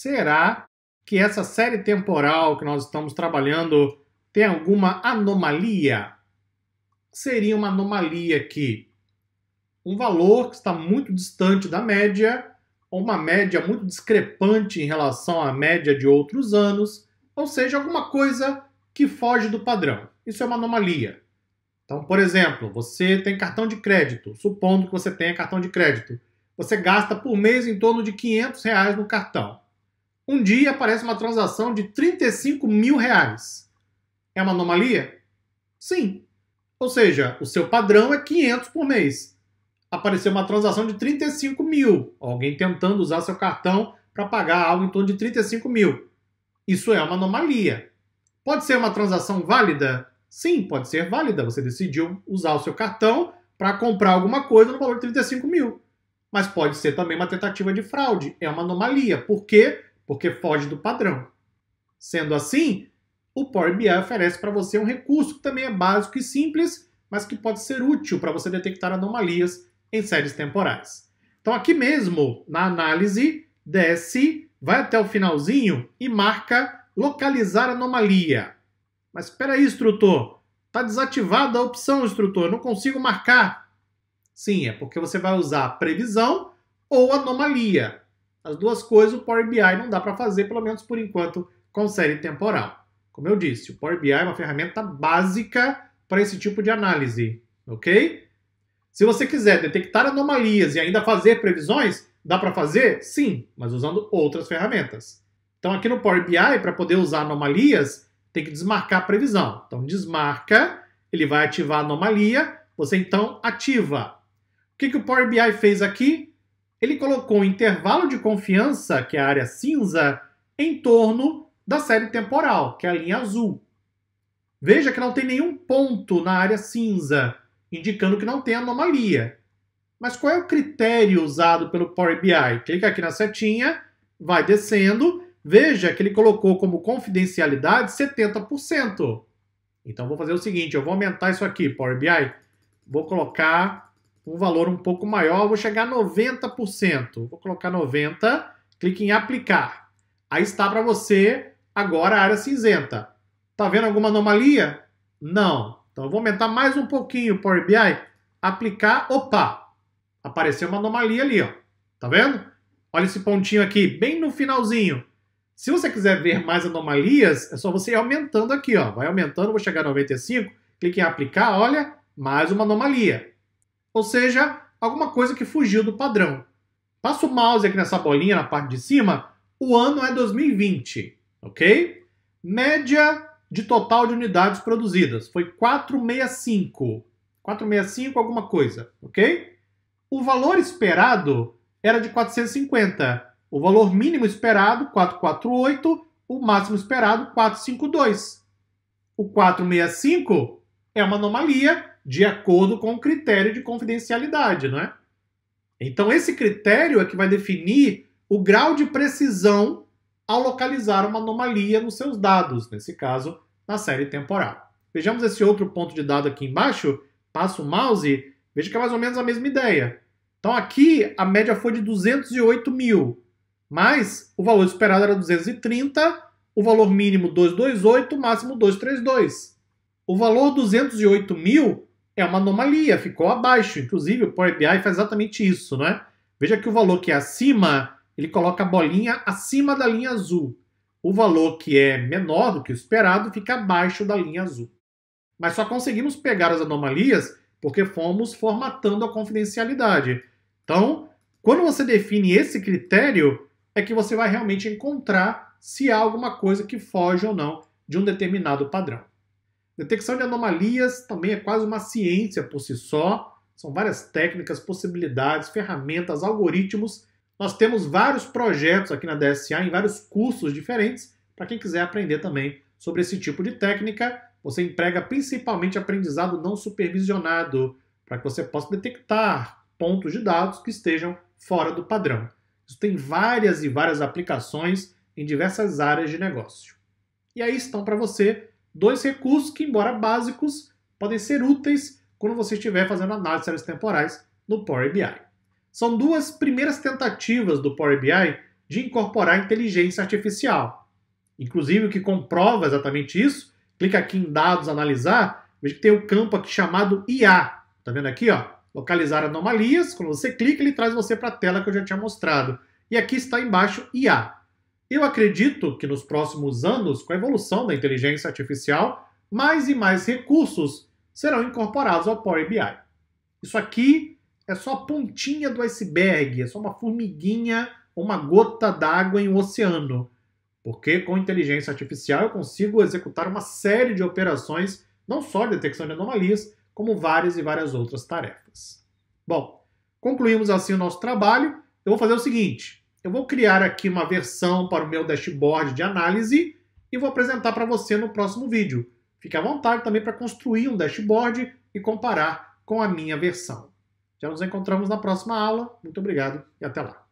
será que essa série temporal que nós estamos trabalhando tem alguma anomalia? Seria uma anomalia aqui? um valor que está muito distante da média, ou uma média muito discrepante em relação à média de outros anos, ou seja, alguma coisa que foge do padrão. Isso é uma anomalia. Então, por exemplo, você tem cartão de crédito, supondo que você tenha cartão de crédito. Você gasta por mês em torno de 500 reais no cartão. Um dia aparece uma transação de 35 mil reais. É uma anomalia? Sim. Ou seja, o seu padrão é 500 por mês. Apareceu uma transação de 35 mil. Alguém tentando usar seu cartão para pagar algo em torno de 35 mil. Isso é uma anomalia. Pode ser uma transação válida? Sim, pode ser válida. Você decidiu usar o seu cartão para comprar alguma coisa no valor de 35 mil. Mas pode ser também uma tentativa de fraude. É uma anomalia, porque porque foge do padrão. Sendo assim, o Power BI oferece para você um recurso que também é básico e simples, mas que pode ser útil para você detectar anomalias em séries temporais. Então, aqui mesmo, na análise, desce, vai até o finalzinho e marca localizar anomalia. Mas espera aí, instrutor. Está desativada a opção, instrutor. Não consigo marcar. Sim, é porque você vai usar previsão ou anomalia. As duas coisas o Power BI não dá para fazer, pelo menos por enquanto, com série temporal. Como eu disse, o Power BI é uma ferramenta básica para esse tipo de análise, ok? Se você quiser detectar anomalias e ainda fazer previsões, dá para fazer? Sim, mas usando outras ferramentas. Então aqui no Power BI, para poder usar anomalias, tem que desmarcar a previsão. Então desmarca, ele vai ativar a anomalia, você então ativa. O que, que o Power BI fez aqui? ele colocou o intervalo de confiança, que é a área cinza, em torno da série temporal, que é a linha azul. Veja que não tem nenhum ponto na área cinza, indicando que não tem anomalia. Mas qual é o critério usado pelo Power BI? Clica aqui na setinha, vai descendo, veja que ele colocou como confidencialidade 70%. Então vou fazer o seguinte, eu vou aumentar isso aqui, Power BI, vou colocar um valor um pouco maior, vou chegar a 90%. Vou colocar 90%, clique em aplicar. Aí está para você agora a área cinzenta. Tá vendo alguma anomalia? Não. Então eu vou aumentar mais um pouquinho o Power BI, aplicar, opa, apareceu uma anomalia ali, ó. Tá vendo? Olha esse pontinho aqui, bem no finalzinho. Se você quiser ver mais anomalias, é só você ir aumentando aqui, ó. Vai aumentando, vou chegar a 95, clique em aplicar, olha, mais uma anomalia ou seja, alguma coisa que fugiu do padrão. Passa o mouse aqui nessa bolinha na parte de cima, o ano é 2020, ok? Média de total de unidades produzidas foi 465. 465 alguma coisa, ok? O valor esperado era de 450. O valor mínimo esperado, 448. O máximo esperado, 452. O 465 é uma anomalia de acordo com o critério de confidencialidade, não é? Então, esse critério é que vai definir o grau de precisão ao localizar uma anomalia nos seus dados, nesse caso, na série temporal. Vejamos esse outro ponto de dado aqui embaixo, passo o mouse, veja que é mais ou menos a mesma ideia. Então aqui a média foi de 208 mil, mas o valor esperado era 230, o valor mínimo 228, máximo 232. O valor 208 mil é uma anomalia, ficou abaixo. Inclusive, o Power BI faz exatamente isso, né? Veja que o valor que é acima, ele coloca a bolinha acima da linha azul. O valor que é menor do que o esperado fica abaixo da linha azul. Mas só conseguimos pegar as anomalias porque fomos formatando a confidencialidade. Então, quando você define esse critério, é que você vai realmente encontrar se há alguma coisa que foge ou não de um determinado padrão. Detecção de anomalias também é quase uma ciência por si só. São várias técnicas, possibilidades, ferramentas, algoritmos. Nós temos vários projetos aqui na DSA, em vários cursos diferentes, para quem quiser aprender também sobre esse tipo de técnica. Você emprega principalmente aprendizado não supervisionado, para que você possa detectar pontos de dados que estejam fora do padrão. Isso tem várias e várias aplicações em diversas áreas de negócio. E aí estão para você Dois recursos que, embora básicos, podem ser úteis quando você estiver fazendo análise de temporais no Power BI. São duas primeiras tentativas do Power BI de incorporar inteligência artificial. Inclusive, o que comprova exatamente isso, clica aqui em dados analisar, veja que tem o um campo aqui chamado IA. Tá vendo aqui, ó? Localizar anomalias. Quando você clica, ele traz você para a tela que eu já tinha mostrado. E aqui está embaixo IA. Eu acredito que nos próximos anos, com a evolução da inteligência artificial, mais e mais recursos serão incorporados ao Power BI. Isso aqui é só a pontinha do iceberg, é só uma formiguinha, uma gota d'água em um oceano. Porque com inteligência artificial eu consigo executar uma série de operações, não só de detecção de anomalias, como várias e várias outras tarefas. Bom, concluímos assim o nosso trabalho. Eu vou fazer o seguinte: eu vou criar aqui uma versão para o meu dashboard de análise e vou apresentar para você no próximo vídeo. Fique à vontade também para construir um dashboard e comparar com a minha versão. Já nos encontramos na próxima aula. Muito obrigado e até lá.